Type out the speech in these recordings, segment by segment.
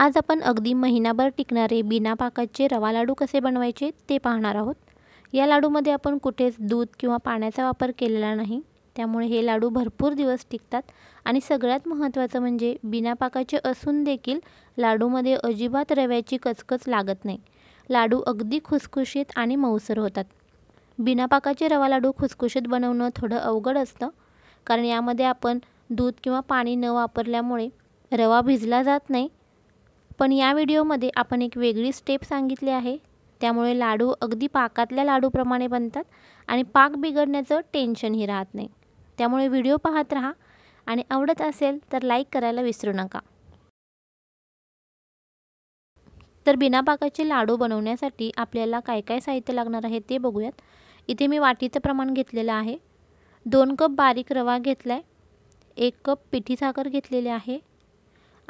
आज आपण अगदी महिनाभर टिकणारे बिना पाकाचे रवा लाडू कसे बनवायचे ते पाहणार आहोत या लाडूमध्ये आपण कुठेच दूध किंवा पाण्याचा वापर केलेला नाही त्यामुळे हे लाडू भरपूर दिवस टिकतात आणि सगळ्यात महत्त्वाचं म्हणजे बिना पाकाचे असून देखील लाडूमध्ये अजिबात रव्याची कचकच लागत नाही लाडू अगदी खुसखुशीत आणि मऊसर होतात बिना पाकाचे रवा लाडू खुसखुशीत बनवणं थोडं अवघड असतं कारण यामध्ये आपण दूध किंवा पाणी न वापरल्यामुळे रवा भिजला जात नाही पण या व्हिडिओमध्ये आपण एक वेगळी स्टेप सांगितली आहे त्यामुळे लाडू अगदी पाकातल्या लाडूप्रमाणे बनतात आणि पाक बिघडण्याचं टेन्शनही राहत नाही त्यामुळे व्हिडिओ पाहत राहा आणि आवडत असेल तर लाईक करायला विसरू नका तर बिना पाकाचे लाडू बनवण्यासाठी आपल्याला काय काय साहित्य लागणार आहे ते बघूयात इथे मी वाटीचं प्रमाण घेतलेलं आहे दोन कप बारीक रवा घेतला आहे एक कप पिठी साखर घेतलेली आहे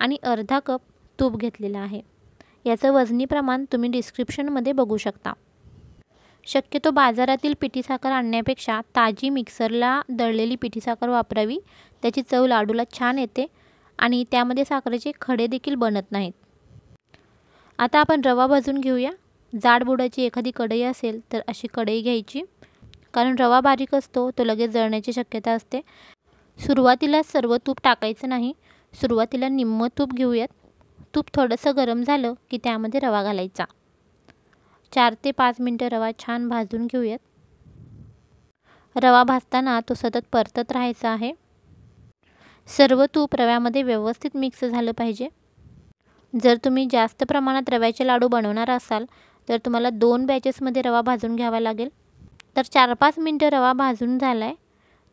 आणि अर्धा कप तूप घेतलेलं आहे याचं वजनी प्रमाण तुम्ही डिस्क्रिप्शनमध्ये बघू शकता शक्यतो बाजारातील पिठीसाखर आणण्यापेक्षा ताजी मिक्सरला दळलेली पिठीसाखर वापरावी त्याची चव लाडूला छान येते आणि त्यामध्ये साखरेचे खडे देखील बनत नाहीत आता आपण रवा भाजून घेऊया जाड बुडाची एखादी कढई असेल तर अशी कढई घ्यायची कारण रवा बारीक असतो तो लगेच जळण्याची शक्यता असते सुरुवातीला सर्व तूप टाकायचं नाही सुरुवातीला निम्म तूप घेऊयात तूप थोडंसं गरम झालं की त्यामध्ये रवा घालायचा चार ते पाच मिनटं रवा छान भाजून घेऊयात रवा भाजताना तो सतत परतत राहायचा आहे सर्व तूप रव्यामध्ये व्यवस्थित मिक्स झालं पाहिजे जर तुम्ही जास्त प्रमाणात रव्याचे लाडू बनवणार असाल तर तुम्हाला दोन बॅचेसमध्ये रवा भाजून घ्यावा लागेल तर चार पाच मिनटं रवा भाजून झाला आहे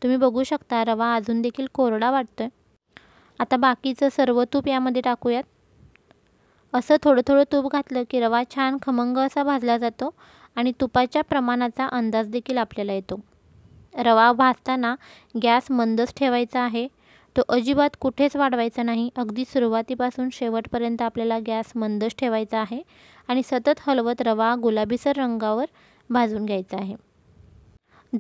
तुम्ही बघू शकता रवा अजून देखील कोरडा वाटतो आहे आता बाकीचं सर्व तूप यामध्ये टाकूयात असं थोडं थोडं तूप घातलं की रवा छान खमंग असा भाजला जातो आणि तुपाच्या प्रमाणाचा अंदाज देखील आपल्याला येतो रवा भाजताना गॅस मंदच ठेवायचा आहे तो अजिबात कुठेच वाढवायचा नाही अगदी सुरुवातीपासून शेवटपर्यंत आपल्याला गॅस मंदच ठेवायचा आहे आणि सतत हलवत रवा गुलाबीसर रंगावर भाजून घ्यायचा आहे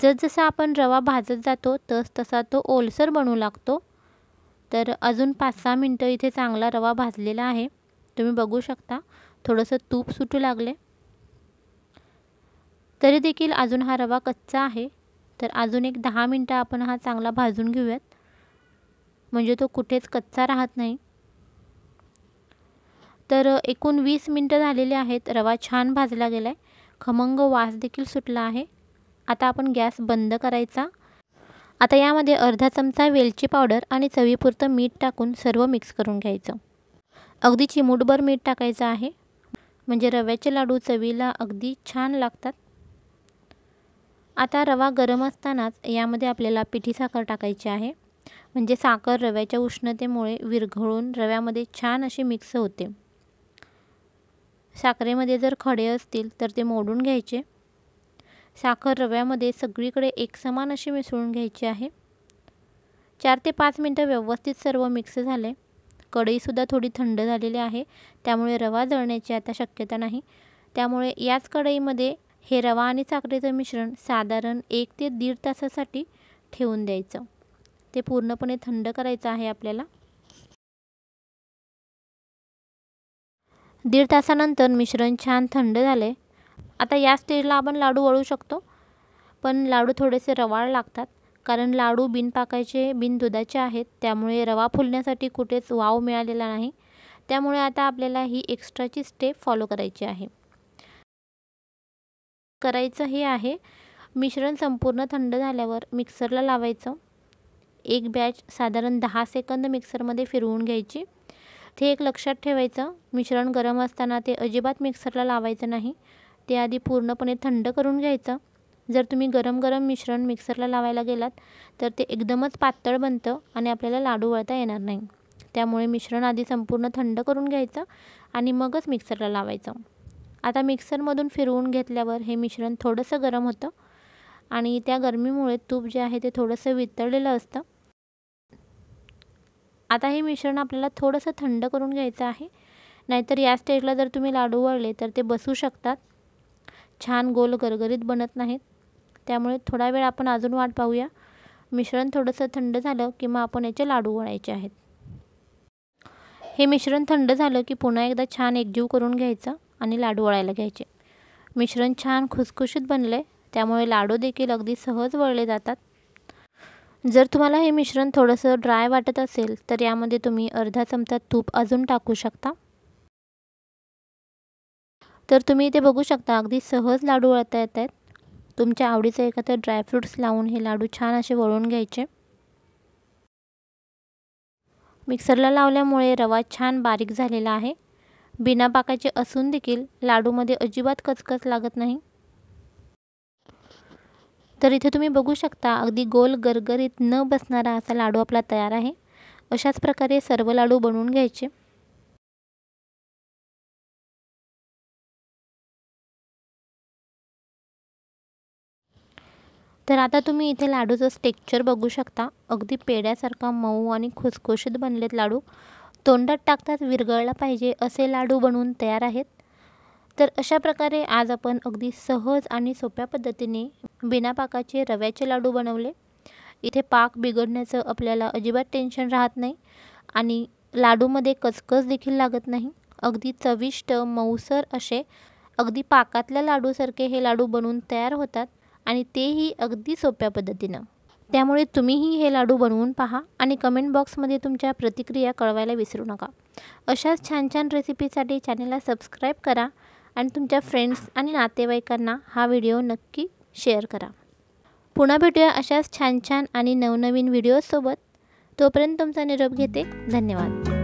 जसजसा आपण रवा भाजत जातो तस तसा तो ओलसर बनू लागतो तर अजून पाच सहा मिनटं इथे चांगला रवा भाजलेला आहे तुम्ही बघू शकता थोडंसं तूप सुटू लागले तरी देखील अजून हा रवा कच्चा आहे तर अजून एक दहा मिनटं आपण हा चांगला भाजून घेऊयात म्हणजे तो कुठेच कच्चा राहत नाही तर एकूण वीस मिनटं झालेली आहेत रवा छान भाजला गेला आहे खमंग वास देखील सुटला आहे आता आपण गॅस बंद करायचा आता यामध्ये अर्धा चमचा वेलची पावडर आणि चवीपुरतं मीठ टाकून सर्व मिक्स करून घ्यायचं अगदी चिमूटभर मीठ टाकायचं आहे म्हणजे रव्याचे लाडू चवीला अगदी छान लागतात आता रवा गरम असतानाच यामध्ये आपल्याला पिठी साखर टाकायची आहे म्हणजे साखर रव्याच्या उष्णतेमुळे विरघळून रव्यामध्ये छान अशी मिक्स होते साखरेमध्ये जर खडे असतील तर ते मोडून घ्यायचे साखर रव्यामध्ये सगळीकडे एकसमान अशी मिसळून घ्यायची आहे चार ते पाच मिनटं व्यवस्थित सर्व मिक्स झाले कढईसुद्धा थोडी थंड झालेली आहे त्यामुळे रवा जळण्याची आता शक्यता नाही त्यामुळे याच कढईमध्ये हे रवा आणि साखरेचं मिश्रण साधारण एक ते दीड तासासाठी ठेवून द्यायचं ते पूर्णपणे थंड करायचं आहे आपल्याला दीड तासानंतर मिश्रण छान थंड झाले आता या स्टेजला आपण लाडू वळू शकतो पण लाडू थोडेसे रवाळ लागतात कारण लाडू बिनपाकायचे दुधाचे आहेत त्यामुळे रवा फुलण्यासाठी कुठेच वाव मिळालेला नाही त्यामुळे आता आपल्याला ही एक्स्ट्राची स्टेप फॉलो करायची आहे करायचं हे आहे मिश्रण संपूर्ण थंड झाल्यावर मिक्सरला लावायचं एक बॅच साधारण दहा सेकंद मिक्सरमध्ये फिरवून घ्यायची ते एक लक्षात ठेवायचं मिश्रण गरम असताना ते अजिबात मिक्सरला लावायचं नाही ते आधी पूर्णपणे थंड करून घ्यायचं जर तुम्ही गरम गरम मिश्रण मिक्सरला लावायला गेलात तर ते एकदमच पातळ बनतं आणि आपल्याला लाडू वळता येणार नाही त्यामुळे मिश्रण आधी संपूर्ण थंड करून घ्यायचं आणि मगच मिक्सरला लावायचं आता मिक्सरमधून फिरवून घेतल्यावर हे मिश्रण थोडंसं गरम होतं आणि त्या गरमीमुळे तूप जे आहे ते थोडंसं वितळलेलं असतं आता हे मिश्रण आपल्याला थोडंसं थंड करून घ्यायचं आहे नाहीतर या स्टेजला जर तुम्ही लाडू वळले तर ते बसू शकतात छान गोल गरगरीत बनत नाहीत त्यामुळे थोडा वेळ आपण अजून वाट पाहूया मिश्रण थोडंसं थंड झालं की मग आपण याचे लाडू वळायचे आहेत हे मिश्रण थंड झालं की पुन्हा एकदा छान एकजीव करून घ्यायचं आणि लाडू वळायला घ्यायचे मिश्रण छान खुसखुशीत बनलं आहे त्यामुळे लाडू देखील अगदी सहज वळले जातात जर तुम्हाला हे मिश्रण थोडंसं ड्राय वाटत असेल तर यामध्ये तुम्ही अर्धा चमचा तूप अजून टाकू शकता तर तुम्ही इथे बघू शकता अगदी सहज लाडू वळता येत आहेत तुमच्या आवडीचं एखादं ड्रायफ्रूट्स लावून हे लाडू छान असे वळून घ्यायचे मिक्सरला लावल्यामुळे रवा छान बारीक झालेला आहे बिना पाकाचे असून देखील लाडूमध्ये अजिबात कचकच लागत नाही तर इथे तुम्ही बघू शकता अगदी गोल गरगरीत न बसणारा असा लाडू आपला तयार आहे अशाच प्रकारे सर्व लाडू बनवून घ्यायचे तर आता तुम्ही इथे लाडूचं स्टेक्चर बघू शकता अगदी पेड्यासारखा मऊ आणि खुसखुशीत बनलेत लाडू तोंडात टाकताच विरघळला पाहिजे असे लाडू बनवून तयार आहेत तर अशा प्रकारे आज आपण अगदी सहज आणि सोप्या पद्धतीने बिना पाकाचे रव्याचे लाडू बनवले इथे पाक बिघडण्याचं आपल्याला अजिबात टेन्शन राहत नाही आणि लाडूमध्ये कचकच देखील लागत नाही अगदी चविष्ट मऊसर असे अगदी पाकातल्या लाडूसारखे हे लाडू बनवून तयार होतात आणि तेही अगदी सोप्या पद्धतीनं त्यामुळे तुम्हीही हे लाडू बनवून पहा आणि कमेंट बॉक्समध्ये तुमच्या प्रतिक्रिया कळवायला विसरू नका अशाच छान छान रेसिपीसाठी चॅनलला सबस्क्राईब करा आणि तुमच्या फ्रेंड्स आणि नातेवाईकांना हा व्हिडिओ नक्की शेअर करा पुन्हा भेटूया अशाच छान छान आणि नवनवीन व्हिडिओसोबत तोपर्यंत तुमचा निरोप घेते धन्यवाद